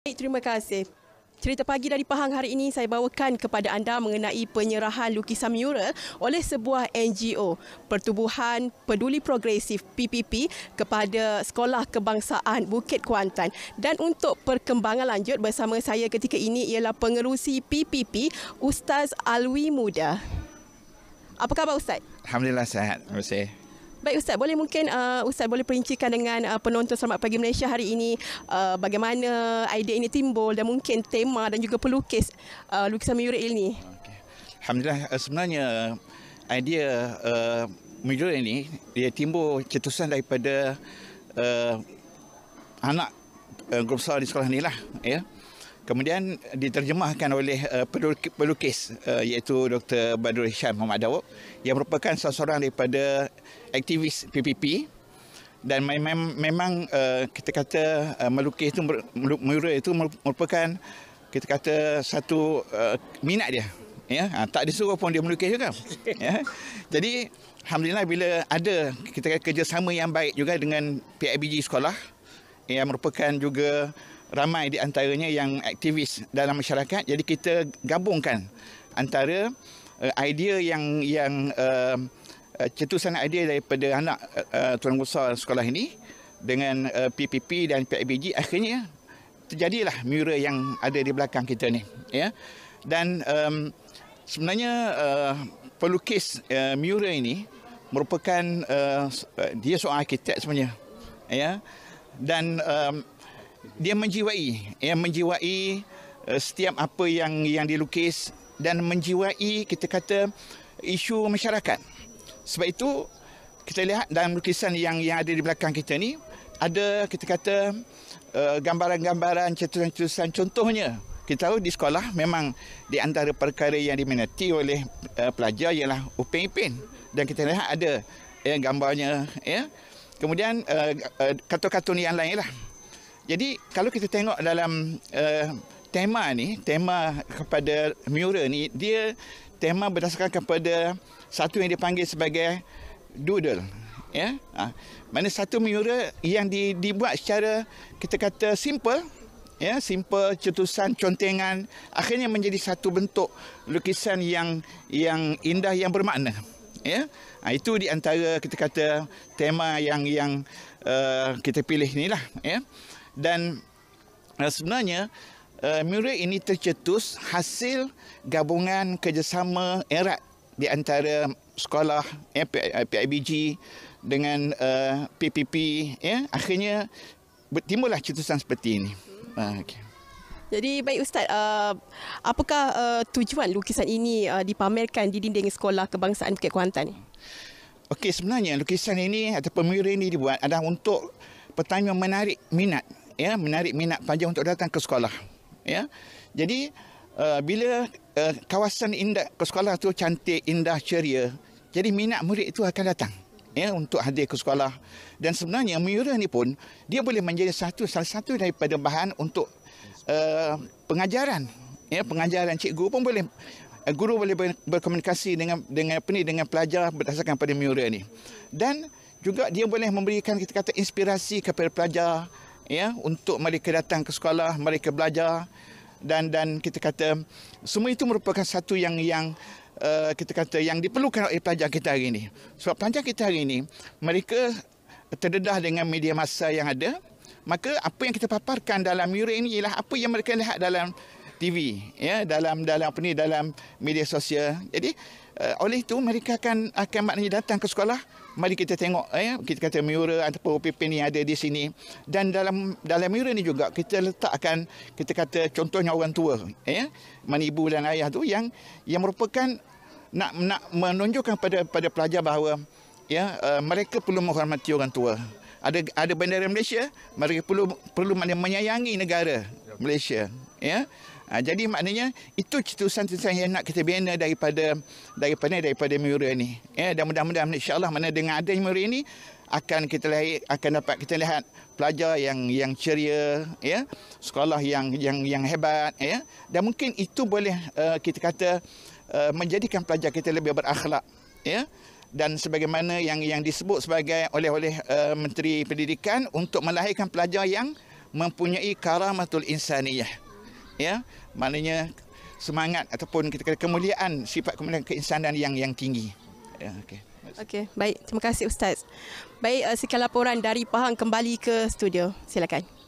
Baik, terima kasih. Cerita pagi dari Pahang hari ini saya bawakan kepada anda mengenai penyerahan lukisan mural oleh sebuah NGO, Pertubuhan Peduli Progresif PPP kepada Sekolah Kebangsaan Bukit Kuantan. Dan untuk perkembangan lanjut bersama saya ketika ini ialah pengerusi PPP Ustaz Alwi Muda. Apa khabar Ustaz? Alhamdulillah sehat. Terima kasih. Baik Ustaz, boleh mungkin uh, Ustaz boleh perincikan dengan uh, penonton Selamat Pagi Malaysia hari ini uh, bagaimana idea ini timbul dan mungkin tema dan juga pelukis uh, lukisan Muriel ini. Okay. Alhamdulillah, uh, sebenarnya uh, idea uh, Muriel ini dia timbul cetusan daripada uh, anak uh, guru besar di sekolah ni lah. Yeah. Kemudian diterjemahkan oleh uh, pelukis uh, iaitu Dr. Badrul Hisham Muhammad Dawud yang merupakan salah seorang daripada aktivis PPP dan mem- memang uh, kita kata uh, melukis itu, mur- mural itu merupakan kita kata satu uh, minat dia. Ya, ha, tak disuruh pun dia melukis juga. Ya. Jadi, Alhamdulillah bila ada kita kerjasama yang baik juga dengan PIBG sekolah yang merupakan juga ramai di antaranya yang aktivis dalam masyarakat jadi kita gabungkan antara eh, idea yang yang eh, eh, cetusan idea daripada anak uh, tuan guru sekolah ini dengan uh, PPP dan PIBG akhirnya terjadilah mural yang ada di belakang kita ni ya dan um, sebenarnya uh, pelukis uh, mural ini merupakan uh, dia seorang arkitek sebenarnya ya dan um, dia menjiwai yang menjiwai eh, setiap apa yang yang dilukis dan menjiwai kita kata isu masyarakat. Sebab itu kita lihat dalam lukisan yang yang ada di belakang kita ni ada kita kata eh, gambaran-gambaran cetusan-cetusan contohnya kita tahu di sekolah memang di antara perkara yang diminati oleh eh, pelajar ialah upin ipin dan kita lihat ada yang gambarnya ya kemudian katun-katun yang lainlah lah jadi kalau kita tengok dalam uh, tema ni, tema kepada Miura ni, dia tema berdasarkan kepada satu yang dipanggil sebagai doodle. Ya? Ha. Mana satu Miura yang di, dibuat secara kita kata simple, ya simple cetusan contengan akhirnya menjadi satu bentuk lukisan yang yang indah yang bermakna ya ha, itu di antara kita kata tema yang yang uh, kita pilih ni lah, ya dan eh, sebenarnya eh, Murid ini tercetus hasil gabungan kerjasama erat di antara sekolah eh, PIBG dengan PPP. Ya, akhirnya timbullah cetusan seperti ini. Ah, okay. Jadi baik Ustaz, apakah tujuan lukisan ini dipamerkan di dinding sekolah kebangsaan Bukit Kuantan? Okey, sebenarnya lukisan ini ataupun murid ini dibuat adalah untuk pertanyaan menarik minat ya menarik minat pelajar untuk datang ke sekolah ya jadi uh, bila uh, kawasan indah ke sekolah tu cantik indah ceria jadi minat murid itu akan datang ya untuk hadir ke sekolah dan sebenarnya miura ni pun dia boleh menjadi satu salah satu daripada bahan untuk uh, pengajaran ya pengajaran cikgu pun boleh uh, guru boleh berkomunikasi dengan dengan apa ni dengan pelajar berdasarkan pada miura ni dan juga dia boleh memberikan kita kata inspirasi kepada pelajar ya untuk mereka datang ke sekolah mereka belajar dan dan kita kata semua itu merupakan satu yang yang uh, kita kata yang diperlukan oleh pelajar kita hari ini sebab pelajar kita hari ini mereka terdedah dengan media masa yang ada maka apa yang kita paparkan dalam mural ini ialah apa yang mereka lihat dalam TV ya dalam dalam apa ni dalam media sosial jadi uh, oleh itu mereka akan akan maknanya datang ke sekolah mari kita tengok eh kita kata miura ataupun OPP ni ada di sini dan dalam dalam miura ni juga kita letakkan kita kata contohnya orang tua eh mana ibu dan ayah tu yang yang merupakan nak nak menunjukkan pada pada pelajar bahawa ya uh, mereka perlu menghormati orang tua ada ada bendera Malaysia mereka perlu perlu menyayangi negara Malaysia ya Ha, jadi maknanya itu cetusan-cetusan yang nak kita bina daripada daripada daripada Miura ni. Ya dan mudah-mudahan insya-Allah mana dengan ada Miura ini akan kita lihat akan dapat kita lihat pelajar yang yang ceria ya sekolah yang yang yang hebat ya dan mungkin itu boleh uh, kita kata uh, menjadikan pelajar kita lebih berakhlak ya dan sebagaimana yang yang disebut sebagai oleh oleh uh, menteri pendidikan untuk melahirkan pelajar yang mempunyai karamatul insaniyah ya maknanya semangat ataupun kita kata kemuliaan sifat kemuliaan keinsanan yang yang tinggi ya okey okey baik terima kasih ustaz baik uh, sekian laporan dari Pahang kembali ke studio silakan